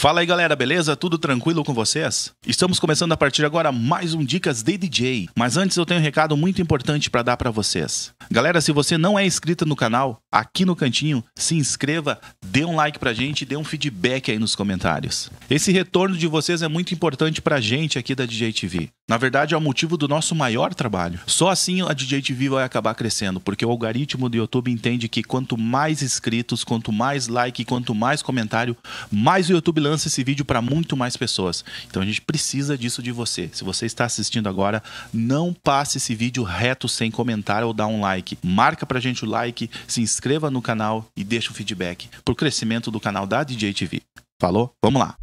Fala aí galera, beleza? Tudo tranquilo com vocês? Estamos começando a partir de agora mais um Dicas de DJ, mas antes eu tenho um recado muito importante para dar para vocês. Galera, se você não é inscrito no canal, aqui no cantinho, se inscreva, dê um like pra gente, dê um feedback aí nos comentários. Esse retorno de vocês é muito importante pra gente aqui da DJ TV. Na verdade, é o motivo do nosso maior trabalho. Só assim a DJ TV vai acabar crescendo, porque o algoritmo do YouTube entende que quanto mais inscritos, quanto mais like, quanto mais comentário, mais o YouTube lança esse vídeo para muito mais pessoas. Então a gente precisa disso de você. Se você está assistindo agora, não passe esse vídeo reto sem comentário ou dar um like. Marca pra gente o like, se inscreva no canal e deixa o feedback pro crescimento do canal da DJ TV. Falou? Vamos lá.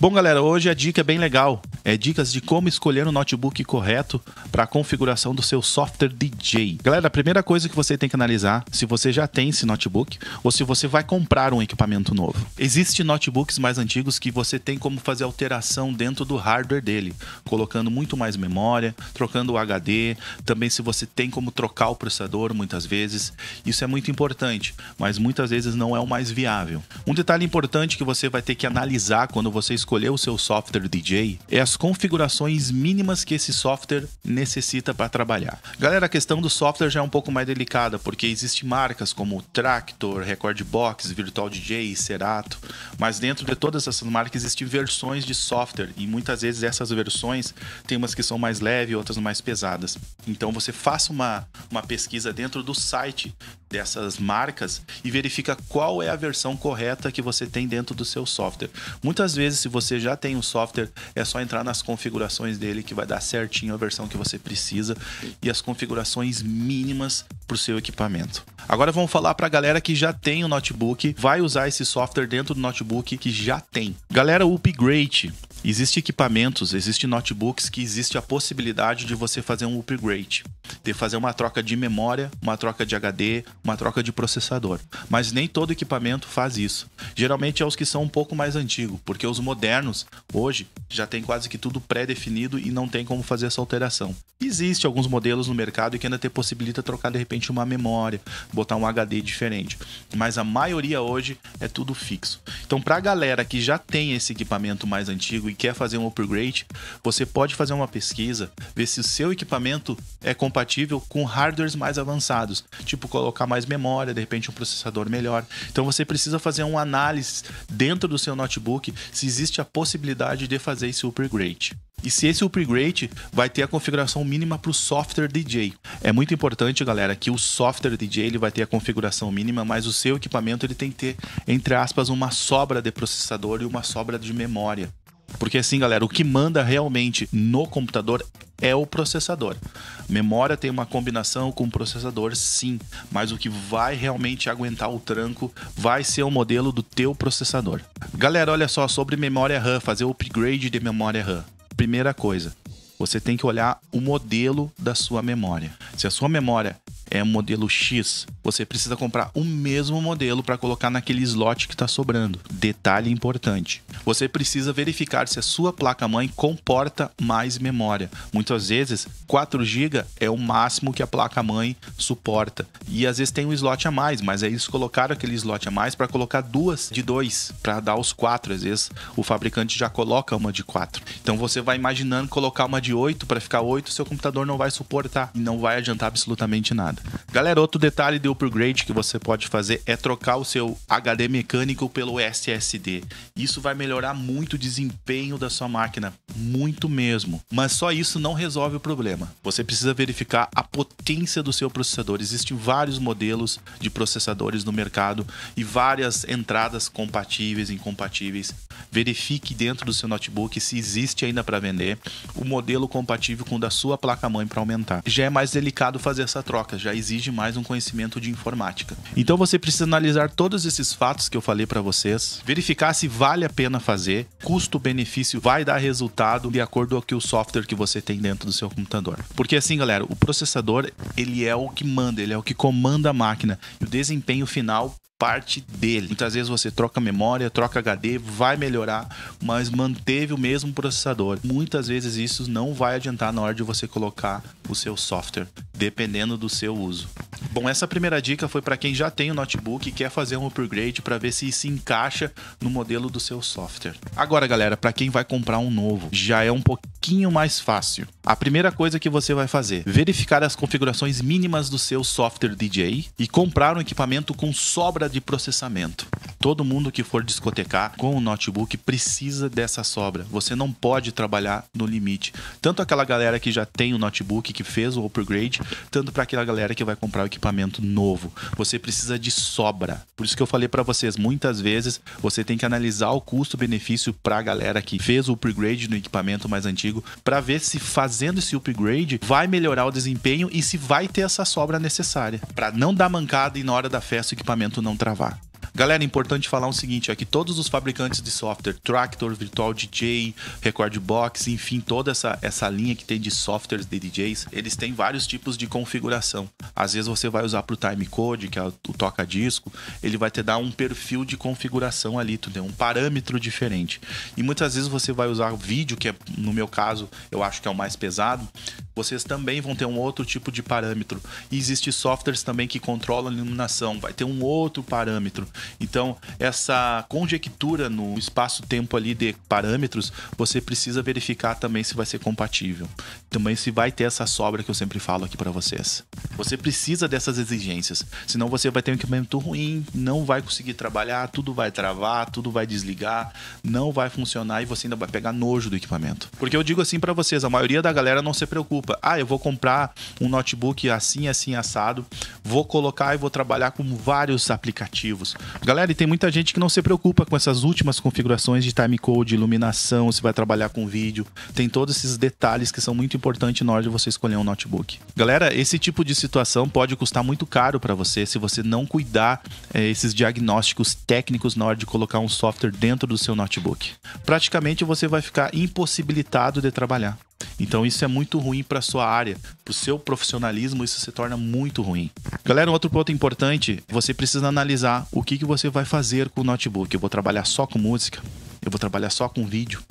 Bom, galera, hoje a dica é bem legal é, dicas de como escolher o um notebook correto para a configuração do seu software DJ. Galera, a primeira coisa que você tem que analisar se você já tem esse notebook ou se você vai comprar um equipamento novo. Existem notebooks mais antigos que você tem como fazer alteração dentro do hardware dele, colocando muito mais memória, trocando o HD, também se você tem como trocar o processador muitas vezes. Isso é muito importante, mas muitas vezes não é o mais viável. Um detalhe importante que você vai ter que analisar quando você escolher o seu software DJ é as configurações mínimas que esse software necessita para trabalhar. Galera, a questão do software já é um pouco mais delicada, porque existem marcas como Tractor, Recordbox, Virtual DJ, Serato, mas dentro de todas essas marcas existem versões de software e muitas vezes essas versões tem umas que são mais leves, outras mais pesadas. Então você faça uma, uma pesquisa dentro do site dessas marcas e verifica qual é a versão correta que você tem dentro do seu software. Muitas vezes, se você já tem um software, é só entrar entrar nas configurações dele que vai dar certinho a versão que você precisa e as configurações mínimas para o seu equipamento. Agora vamos falar para a galera que já tem o notebook, vai usar esse software dentro do notebook que já tem. Galera, o upgrade Existem equipamentos, existem notebooks que existe a possibilidade de você fazer um upgrade, de fazer uma troca de memória, uma troca de HD, uma troca de processador. Mas nem todo equipamento faz isso. Geralmente é os que são um pouco mais antigos, porque os modernos hoje já tem quase que tudo pré-definido e não tem como fazer essa alteração. Existem alguns modelos no mercado que ainda te possibilita trocar de repente uma memória, botar um HD diferente, mas a maioria hoje é tudo fixo. Então, para a galera que já tem esse equipamento mais antigo e quer fazer um upgrade, você pode fazer uma pesquisa, ver se o seu equipamento é compatível com hardwares mais avançados, tipo colocar mais memória, de repente um processador melhor. Então você precisa fazer uma análise dentro do seu notebook se existe a possibilidade de fazer esse upgrade. E se esse upgrade vai ter a configuração mínima para o software DJ. É muito importante, galera, que o software DJ ele vai ter a configuração mínima, mas o seu equipamento ele tem que ter, entre aspas, uma sobra de processador e uma sobra de memória. Porque assim, galera, o que manda realmente no computador é o processador. Memória tem uma combinação com o processador, sim, mas o que vai realmente aguentar o tranco vai ser o modelo do teu processador. Galera, olha só sobre memória RAM, fazer o upgrade de memória RAM. Primeira coisa, você tem que olhar o modelo da sua memória. Se a sua memória é modelo X, você precisa comprar o mesmo modelo para colocar naquele slot que está sobrando. Detalhe importante: você precisa verificar se a sua placa-mãe comporta mais memória. Muitas vezes, 4 GB é o máximo que a placa-mãe suporta. E às vezes tem um slot a mais, mas aí eles colocaram aquele slot a mais para colocar duas de 2, para dar os 4. Às vezes o fabricante já coloca uma de 4. Então você vai imaginando colocar uma de 8 para ficar 8, seu computador não vai suportar e não vai adiantar absolutamente nada. Galera, outro detalhe de upgrade que você pode fazer é trocar o seu HD mecânico pelo SSD. Isso vai melhorar melhorar muito o desempenho da sua máquina, muito mesmo. Mas só isso não resolve o problema. Você precisa verificar a potência do seu processador. Existem vários modelos de processadores no mercado e várias entradas compatíveis e incompatíveis. Verifique dentro do seu notebook se existe ainda para vender o modelo compatível com o da sua placa-mãe para aumentar. Já é mais delicado fazer essa troca, já exige mais um conhecimento de informática. Então você precisa analisar todos esses fatos que eu falei para vocês, verificar se vale a pena fazer, custo-benefício vai dar resultado de acordo com o software que você tem dentro do seu computador. Porque assim, galera, o processador, ele é o que manda, ele é o que comanda a máquina. E o desempenho final parte dele. Muitas vezes você troca memória, troca HD, vai melhorar, mas manteve o mesmo processador. Muitas vezes isso não vai adiantar na hora de você colocar o seu software, dependendo do seu uso. Bom, essa primeira dica foi para quem já tem o notebook e quer fazer um upgrade para ver se se encaixa no modelo do seu software. Agora, galera, para quem vai comprar um novo, já é um pouquinho pouquinho mais fácil. A primeira coisa que você vai fazer, verificar as configurações mínimas do seu software DJ e comprar um equipamento com sobra de processamento. Todo mundo que for discotecar com o notebook precisa dessa sobra. Você não pode trabalhar no limite. Tanto aquela galera que já tem o notebook, que fez o upgrade, tanto para aquela galera que vai comprar o equipamento novo. Você precisa de sobra. Por isso que eu falei para vocês, muitas vezes você tem que analisar o custo-benefício para a galera que fez o upgrade no equipamento mais antigo, para ver se fazendo esse upgrade vai melhorar o desempenho e se vai ter essa sobra necessária, para não dar mancada e na hora da festa o equipamento não travar. Galera, é importante falar o seguinte: é que todos os fabricantes de software, Tractor, Virtual DJ, Record Box, enfim, toda essa, essa linha que tem de softwares de DJs, eles têm vários tipos de configuração. Às vezes você vai usar para o timecode, que é o toca-disco, ele vai te dar um perfil de configuração ali, tu tem um parâmetro diferente. E muitas vezes você vai usar vídeo, que é, no meu caso eu acho que é o mais pesado, vocês também vão ter um outro tipo de parâmetro. E existem softwares também que controlam a iluminação, vai ter um outro parâmetro. Então, essa conjectura no espaço-tempo ali de parâmetros, você precisa verificar também se vai ser compatível. Também se vai ter essa sobra que eu sempre falo aqui para vocês. Você precisa dessas exigências, senão você vai ter um equipamento ruim, não vai conseguir trabalhar, tudo vai travar, tudo vai desligar, não vai funcionar e você ainda vai pegar nojo do equipamento. Porque eu digo assim para vocês, a maioria da galera não se preocupa ah, eu vou comprar um notebook assim, assim, assado, vou colocar e vou trabalhar com vários aplicativos. Galera, e tem muita gente que não se preocupa com essas últimas configurações de timecode, iluminação, se vai trabalhar com vídeo, tem todos esses detalhes que são muito importantes na hora de você escolher um notebook. Galera, esse tipo de situação pode custar muito caro para você se você não cuidar é, esses diagnósticos técnicos na hora de colocar um software dentro do seu notebook. Praticamente você vai ficar impossibilitado de trabalhar. Então isso é muito ruim para sua área, para o seu profissionalismo isso se torna muito ruim. Galera, um outro ponto importante, você precisa analisar o que, que você vai fazer com o notebook. Eu vou trabalhar só com música, eu vou trabalhar só com vídeo,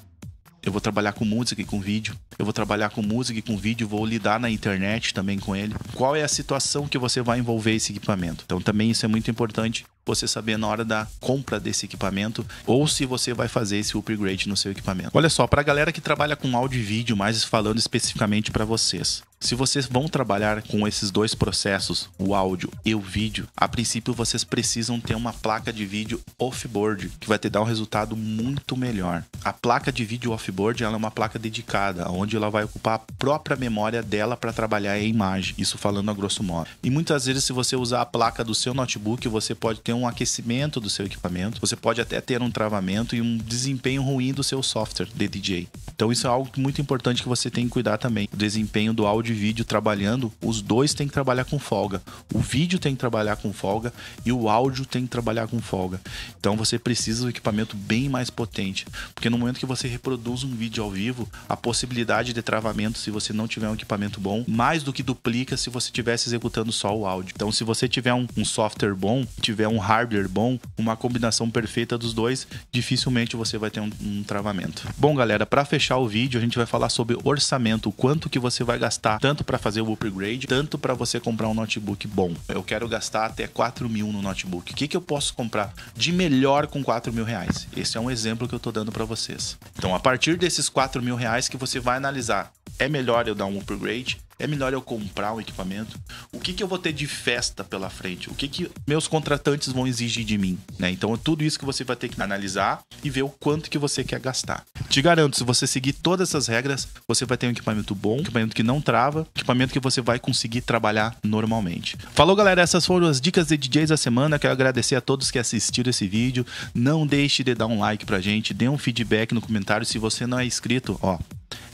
eu vou trabalhar com música e com vídeo. Eu vou trabalhar com música e com vídeo, vou lidar na internet também com ele. Qual é a situação que você vai envolver esse equipamento? Então também isso é muito importante você saber na hora da compra desse equipamento ou se você vai fazer esse upgrade no seu equipamento. Olha só, para a galera que trabalha com áudio e vídeo, mas falando especificamente para vocês. Se vocês vão trabalhar com esses dois processos, o áudio e o vídeo, a princípio vocês precisam ter uma placa de vídeo offboard, que vai te dar um resultado muito melhor. A placa de vídeo offboard ela é uma placa dedicada, onde ela vai ocupar a própria memória dela para trabalhar a imagem, isso falando a grosso modo. E muitas vezes, se você usar a placa do seu notebook, você pode ter um aquecimento do seu equipamento, você pode até ter um travamento e um desempenho ruim do seu software de DJ. Então isso é algo muito importante que você tem que cuidar também. O desempenho do áudio e vídeo trabalhando, os dois têm que trabalhar com folga. O vídeo tem que trabalhar com folga e o áudio tem que trabalhar com folga. Então você precisa do equipamento bem mais potente, porque no momento que você reproduz um vídeo ao vivo, a possibilidade de travamento se você não tiver um equipamento bom, mais do que duplica se você estivesse executando só o áudio. Então se você tiver um, um software bom, tiver um hardware bom, uma combinação perfeita dos dois, dificilmente você vai ter um, um travamento. Bom, galera, para fechar o vídeo, a gente vai falar sobre orçamento, quanto que você vai gastar tanto para fazer o upgrade, tanto para você comprar um notebook bom. Eu quero gastar até 4 mil no notebook. O que, que eu posso comprar de melhor com 4 mil reais? Esse é um exemplo que eu estou dando para vocês. Então, a partir desses 4 mil reais que você vai analisar é melhor eu dar um upgrade, é melhor eu comprar um equipamento, o que, que eu vou ter de festa pela frente, o que, que meus contratantes vão exigir de mim, né? Então é tudo isso que você vai ter que analisar e ver o quanto que você quer gastar. Te garanto, se você seguir todas essas regras, você vai ter um equipamento bom, um equipamento que não trava, um equipamento que você vai conseguir trabalhar normalmente. Falou galera, essas foram as dicas de DJs da semana, quero agradecer a todos que assistiram esse vídeo, não deixe de dar um like pra gente, dê um feedback no comentário se você não é inscrito, ó,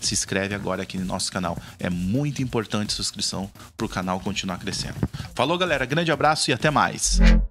se inscreve agora aqui no nosso canal. É muito importante a inscrição para o canal continuar crescendo. Falou, galera. Grande abraço e até mais.